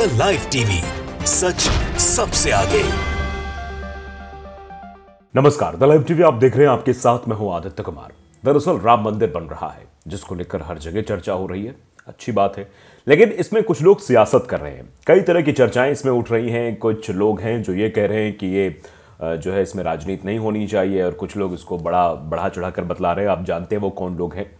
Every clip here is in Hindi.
द लाइव टीवी सच सबसे आगे नमस्कार द लाइव टीवी आप देख रहे हैं आपके साथ मैं हूं आदित्य कुमार दरअसल राम मंदिर बन रहा है जिसको लेकर हर जगह चर्चा हो रही है अच्छी बात है लेकिन इसमें कुछ लोग सियासत कर रहे हैं कई तरह की चर्चाएं इसमें उठ रही हैं कुछ लोग हैं जो ये कह रहे हैं कि ये जो है इसमें राजनीति नहीं होनी चाहिए और कुछ लोग इसको बड़ा बढ़ा चढ़ा कर बतला रहे हैं आप जानते हैं वो कौन लोग हैं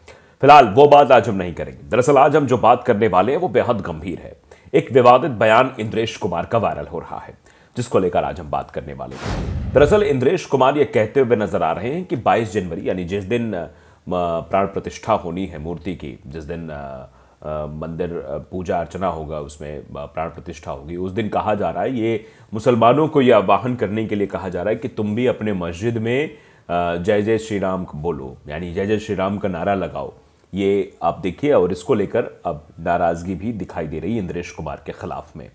फिलहाल वो बात आज हम नहीं करेंगे दरअसल आज हम जो बात करने वाले हैं वो बेहद गंभीर है एक विवादित बयान इंद्रेश कुमार का वायरल हो रहा है जिसको लेकर आज हम बात करने वाले हैं दरअसल इंद्रेश कुमार ये कहते हुए नजर आ रहे हैं कि 22 जनवरी यानी जिस दिन प्राण प्रतिष्ठा होनी है मूर्ति की जिस दिन मंदिर पूजा अर्चना होगा उसमें प्राण प्रतिष्ठा होगी उस दिन कहा जा रहा है ये मुसलमानों को यह आवाहन करने के लिए कहा जा रहा है कि तुम भी अपने मस्जिद में जय जय श्री राम बोलो यानी जय जय श्री राम का नारा लगाओ ये आप देखिए और इसको लेकर अब नाराज़गी भी दिखाई दे रही है इंद्रेश कुमार के खिलाफ में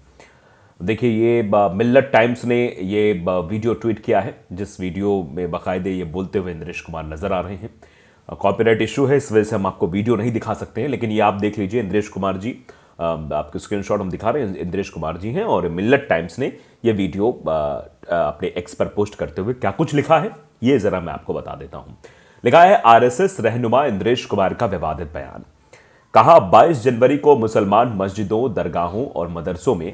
देखिए ये मिल्लत टाइम्स ने ये वीडियो ट्वीट किया है जिस वीडियो में बाकायदे ये बोलते हुए इंद्रेश कुमार नज़र आ रहे हैं कॉपीराइट इशू है इस वजह से हम आपको वीडियो नहीं दिखा सकते हैं लेकिन ये आप देख लीजिए इंद्रेश कुमार जी आपके स्क्रीनशॉट हम दिखा रहे हैं इंद्रेश कुमार जी हैं और मिल्लत टाइम्स ने ये वीडियो अपने एक्स पर पोस्ट करते हुए क्या कुछ लिखा है ये ज़रा मैं आपको बता देता हूँ लिखा है आरएसएस रहनुमा इंद्रेश कुमार का विवादित बयान कहा 22 जनवरी को मुसलमान मस्जिदों दरगाहों और मदरसों में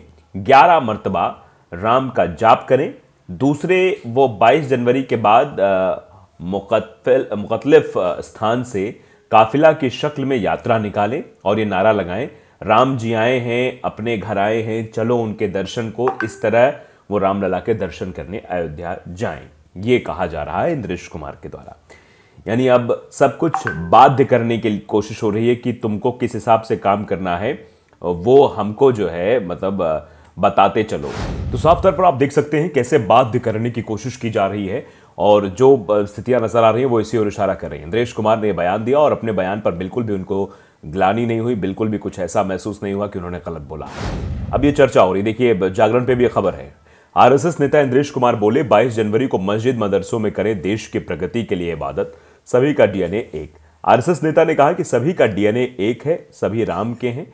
11 मरतबा राम का जाप करें दूसरे वो 22 जनवरी के बाद मुखलिफ स्थान से काफिला की शक्ल में यात्रा निकालें और ये नारा लगाएं राम जी आए हैं अपने घर आए हैं चलो उनके दर्शन को इस तरह वो रामलला के दर्शन करने अयोध्या जाएं ये कहा जा रहा है इंद्रेश कुमार के द्वारा यानी अब सब कुछ बाध्य करने की कोशिश हो रही है कि तुमको किस हिसाब से काम करना है वो हमको जो है मतलब बताते चलो तो साफ तौर पर आप देख सकते हैं कैसे बाध्य करने की कोशिश की जा रही है और जो स्थितियां नजर आ रही हैं वो इसी ओर इशारा कर रही हैं इंद्रेश कुमार ने बयान दिया और अपने बयान पर बिल्कुल भी उनको ग्लानी नहीं हुई बिल्कुल भी कुछ ऐसा महसूस नहीं हुआ कि उन्होंने गलत बोला अब ये चर्चा हो रही देखिए जागरण पे भी खबर है आरएसएस नेता इंद्रेश कुमार बोले 22 जनवरी को मस्जिद मदरसों में करें देश की प्रगति के लिए इबादत सभी का डीएनए एक आरएसएस नेता ने कहा कि सभी का डीएनए एक है सभी राम के हैं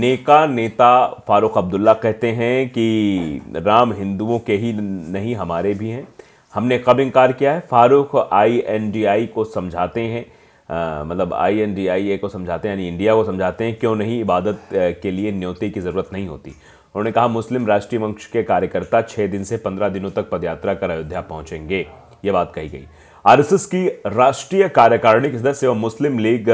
नेका नेता फारूक अब्दुल्ला कहते हैं कि राम हिंदुओं के ही नहीं हमारे भी हैं हमने कब इनकार किया है फारूक आईएनडीआई को समझाते हैं आ, मतलब आई एन डी आई ए को समझाते हैं यानी इंडिया को समझाते हैं क्यों नहीं इबादत के लिए न्योते की ज़रूरत नहीं होती उन्होंने कहा मुस्लिम राष्ट्रीय मंच के कार्यकर्ता छः दिन से पंद्रह दिनों तक पदयात्रा कर अयोध्या पहुँचेंगे ये बात कही गई आरएसएस की राष्ट्रीय कार्यकारिणी के सदस्य एवं मुस्लिम लीग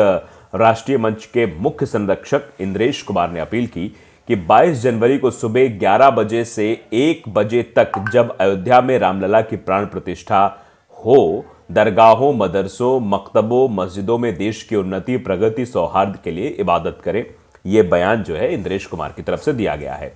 राष्ट्रीय मंच के मुख्य संरक्षक इंद्रेश कुमार ने अपील की कि 22 जनवरी को सुबह 11 बजे से 1 बजे तक जब अयोध्या में रामलला की प्राण प्रतिष्ठा हो दरगाहों मदरसों मकतबों मस्जिदों में देश की उन्नति प्रगति सौहार्द के लिए इबादत करें ये बयान जो है इंद्रेश कुमार की तरफ से दिया गया है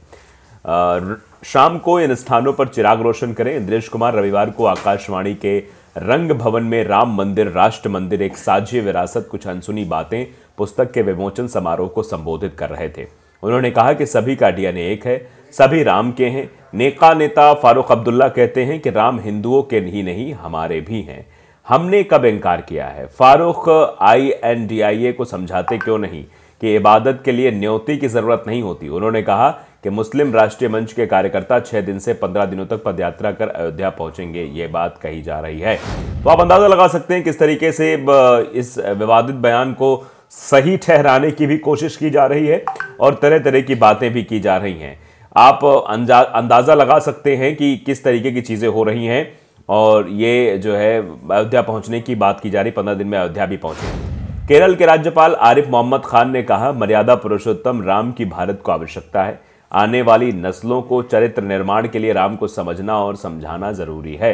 शाम को इन स्थानों पर चिराग रोशन करें इंद्रेश कुमार रविवार को आकाशवाणी के रंग भवन में राम मंदिर राष्ट्र मंदिर एक साझी विरासत कुछ अनसुनी बातें पुस्तक के विमोचन समारोह को संबोधित कर रहे थे उन्होंने कहा कि सभी का डीएनए एक है सभी राम के हैं नेका नेता फारूक अब्दुल्ला कहते हैं कि राम हिंदुओं के ही नहीं हमारे भी हैं हमने कब इनकार किया है Farooq I N D I A को समझाते क्यों नहीं कि इबादत के लिए न्योती की ज़रूरत नहीं होती उन्होंने कहा कि मुस्लिम राष्ट्रीय मंच के कार्यकर्ता छह दिन से पंद्रह दिनों तक पदयात्रा कर अयोध्या पहुंचेंगे ये बात कही जा रही है तो आप अंदाजा लगा सकते हैं किस तरीके से इस विवादित बयान को सही ठहराने की भी कोशिश की जा रही है और तरह तरह की बातें भी की जा रही हैं आप अंदाज़ा लगा सकते हैं कि किस तरीके की चीज़ें हो रही हैं और ये जो है अयोध्या पहुंचने की बात की जा रही पंद्रह दिन में अयोध्या भी पहुंचे केरल के राज्यपाल आरिफ मोहम्मद खान ने कहा मर्यादा पुरुषोत्तम राम की भारत को आवश्यकता है आने वाली नस्लों को चरित्र निर्माण के लिए राम को समझना और समझाना जरूरी है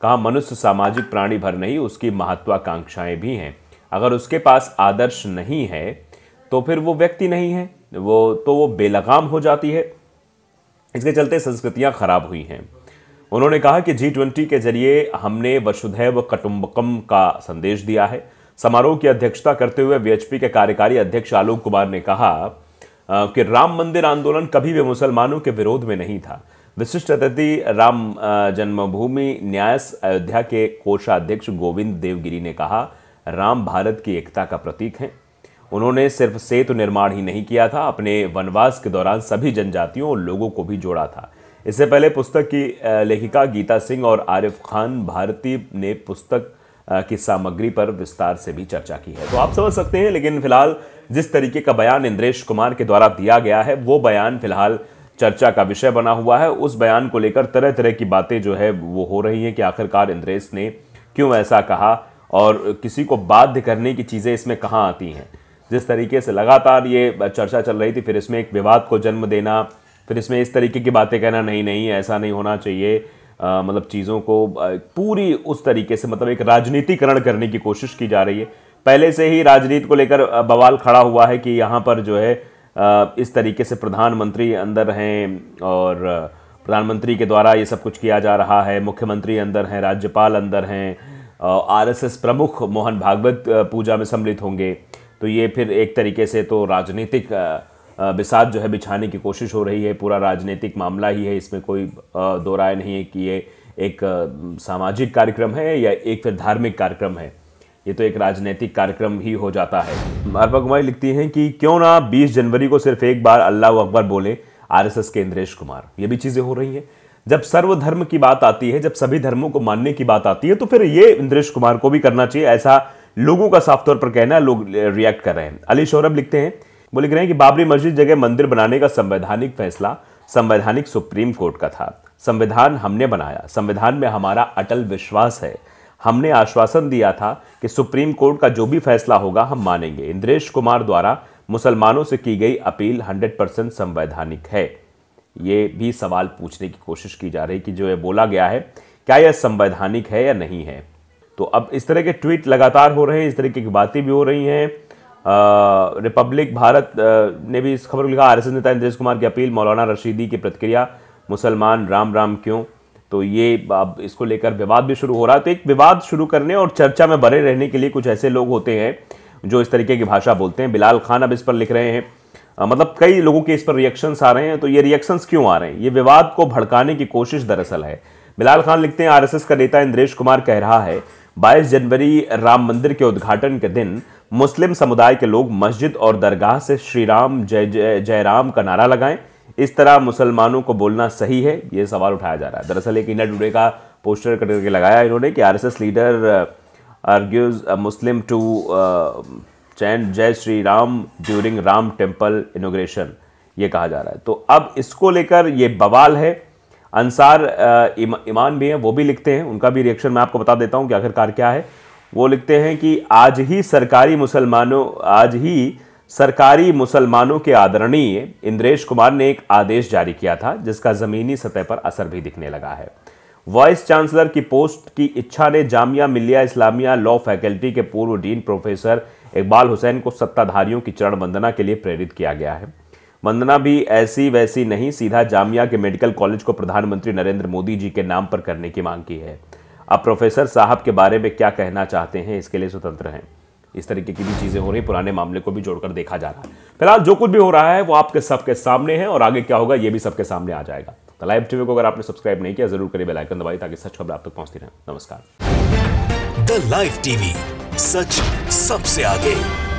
कहा मनुष्य सामाजिक प्राणी भर नहीं उसकी महत्वाकांक्षाएं भी हैं अगर उसके पास आदर्श नहीं है तो फिर वो व्यक्ति नहीं है वो तो वो बेलगाम हो जाती है इसके चलते संस्कृतियां खराब हुई हैं उन्होंने कहा कि जी ट्वेंटी के जरिए हमने वसुधैव कटुम्बकम का संदेश दिया है समारोह की अध्यक्षता करते हुए वीएचपी के कार्यकारी अध्यक्ष आलोक कुमार ने कहा कि राम मंदिर आंदोलन कभी भी मुसलमानों के विरोध में नहीं था विशिष्ट अतिथि राम जन्मभूमि न्यास अयोध्या के कोषाध्यक्ष गोविंद देवगिरी ने कहा राम भारत की एकता का प्रतीक है उन्होंने सिर्फ सेतु निर्माण ही नहीं किया था अपने वनवास के दौरान सभी जनजातियों और लोगों को भी जोड़ा था इससे पहले पुस्तक की लेखिका गीता सिंह और आरिफ खान भारती ने पुस्तक की सामग्री पर विस्तार से भी चर्चा की है तो आप समझ सकते हैं लेकिन फिलहाल जिस तरीके का बयान इंद्रेश कुमार के द्वारा दिया गया है वो बयान फिलहाल चर्चा का विषय बना हुआ है उस बयान को लेकर तरह तरह की बातें जो है वो हो रही हैं कि आखिरकार इंद्रेश ने क्यों ऐसा कहा और किसी को बाध्य करने की चीज़ें इसमें कहाँ आती हैं जिस तरीके से लगातार ये चर्चा चल रही थी फिर इसमें एक विवाद को जन्म देना फिर इसमें इस तरीके की बातें कहना नहीं नहीं ऐसा नहीं होना चाहिए मतलब चीज़ों को पूरी उस तरीके से मतलब एक राजनीतिकरण करने की कोशिश की जा रही है पहले से ही राजनीति को लेकर बवाल खड़ा हुआ है कि यहाँ पर जो है इस तरीके से प्रधानमंत्री अंदर हैं और प्रधानमंत्री के द्वारा ये सब कुछ किया जा रहा है मुख्यमंत्री अंदर हैं राज्यपाल अंदर हैं आर प्रमुख मोहन भागवत पूजा में सम्मिलित होंगे तो ये फिर एक तरीके से तो राजनीतिक बिसात जो है बिछाने की कोशिश हो रही है पूरा राजनीतिक मामला ही है इसमें कोई दो राय नहीं है कि ये एक सामाजिक कार्यक्रम है या एक फिर धार्मिक कार्यक्रम है ये तो एक राजनीतिक कार्यक्रम ही हो जाता है अरबा कुमारी लिखती हैं कि क्यों ना 20 जनवरी को सिर्फ एक बार अल्लाह अकबर बोले एस के इंद्रेश कुमार ये भी चीज़ें हो रही हैं जब सर्वधर्म की बात आती है जब सभी धर्मों को मानने की बात आती है तो फिर ये इंद्रेश कुमार को भी करना चाहिए ऐसा लोगों का साफ तौर पर कहना लोग रिएक्ट कर रहे हैं अली सौरभ लिखते हैं वो लिख रहे हैं कि बाबरी मस्जिद जगह मंदिर बनाने का संवैधानिक फैसला संवैधानिक सुप्रीम कोर्ट का था संविधान हमने बनाया संविधान में हमारा अटल विश्वास है हमने आश्वासन दिया था कि सुप्रीम कोर्ट का जो भी फैसला होगा हम मानेंगे इंद्रेश कुमार द्वारा मुसलमानों से की गई अपील 100 परसेंट संवैधानिक है ये भी सवाल पूछने की कोशिश की जा रही कि जो ये बोला गया है क्या यह संवैधानिक है या नहीं है तो अब इस तरह के ट्वीट लगातार हो रहे हैं इस तरीके की बातें भी हो रही हैं रिपब्लिक भारत ने भी इस खबर को लिखा आरएसएस नेता नीतीश कुमार की अपील मौलाना रशीदी की प्रतिक्रिया मुसलमान राम राम क्यों तो ये अब इसको लेकर विवाद भी शुरू हो रहा है तो एक विवाद शुरू करने और चर्चा में बने रहने के लिए कुछ ऐसे लोग होते हैं जो इस तरीके की भाषा बोलते हैं बिलाल खान अब इस पर लिख रहे हैं मतलब कई लोगों के इस पर रिएक्शंस आ रहे हैं तो ये रिएक्शंस क्यों आ रहे हैं ये विवाद को भड़काने की कोशिश दरअसल है बिलाल खान लिखते हैं आरएसएस का नेता इंद्रेश कुमार कह रहा है 22 जनवरी राम मंदिर के उद्घाटन के दिन मुस्लिम समुदाय के लोग मस्जिद और दरगाह से श्री राम जय जय जय राम का नारा लगाएं इस तरह मुसलमानों को बोलना सही है ये सवाल उठाया जा रहा है दरअसल एक इंडिया टुडे का पोस्टर करके लगाया इन्होंने कि RSS leader argues Muslim to chant Jai Shri Ram during Ram temple inauguration ये कहा जा रहा है तो अब इसको लेकर ये बवाल है अंसार इम, ईमान भी हैं वो भी लिखते हैं उनका भी रिएक्शन मैं आपको बता देता हूँ कि आखिरकार क्या है वो लिखते हैं कि आज ही सरकारी मुसलमानों आज ही सरकारी मुसलमानों के आदरणीय इंद्रेश कुमार ने एक आदेश जारी किया था जिसका ज़मीनी सतह पर असर भी दिखने लगा है वाइस चांसलर की पोस्ट की इच्छा ने जामिया मिलिया इस्लामिया लॉ फैकल्टी के पूर्व डीन प्रोफेसर इकबाल हुसैन को सत्ताधारियों की चरण वंदना के लिए प्रेरित किया गया है वंदना भी ऐसी वैसी नहीं सीधा जामिया के मेडिकल कॉलेज को प्रधानमंत्री नरेंद्र मोदी जी के नाम पर करने की मांग की है अब प्रोफेसर साहब के बारे में क्या कहना चाहते हैं इसके लिए स्वतंत्र हैं इस तरीके की भी चीज़ें हो रही पुराने मामले को भी जोड़कर देखा जा रहा है फिलहाल जो कुछ भी हो रहा है वो आपके सबके सामने है और आगे क्या होगा ये भी सबके सामने आ जाएगा तो लाइव टीवी को अगर आपने सब्सक्राइब नहीं किया जरूर करिए बेलाइकन दबाई ताकि सच खबर आप तक पहुंचती रहे नमस्कार द लाइव टीवी सच सबसे आगे